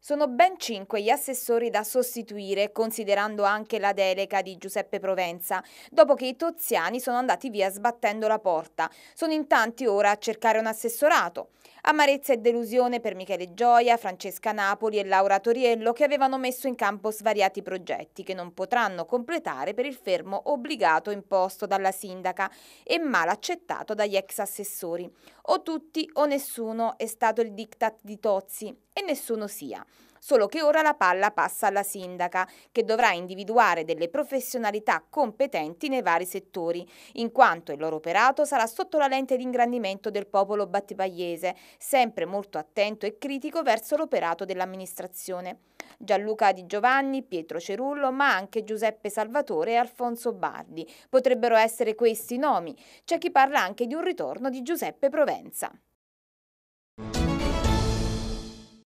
Sono ben cinque gli assessori da sostituire, considerando anche la delega di Giuseppe Provenza, dopo che i toziani sono andati via sbattendo la porta. Sono in tanti ora a cercare un assessorato. Amarezza e delusione per Michele Gioia, Francesca Napoli e Laura Toriello che avevano messo in campo svariati progetti che non potranno completare per il fermo obbligato imposto dalla sindaca e mal accettato dagli ex assessori. O tutti o nessuno è stato il diktat di Tozzi e nessuno sia. Solo che ora la palla passa alla sindaca, che dovrà individuare delle professionalità competenti nei vari settori, in quanto il loro operato sarà sotto la lente di ingrandimento del popolo battipagliese, sempre molto attento e critico verso l'operato dell'amministrazione. Gianluca Di Giovanni, Pietro Cerullo, ma anche Giuseppe Salvatore e Alfonso Bardi. Potrebbero essere questi i nomi. C'è chi parla anche di un ritorno di Giuseppe Provenza.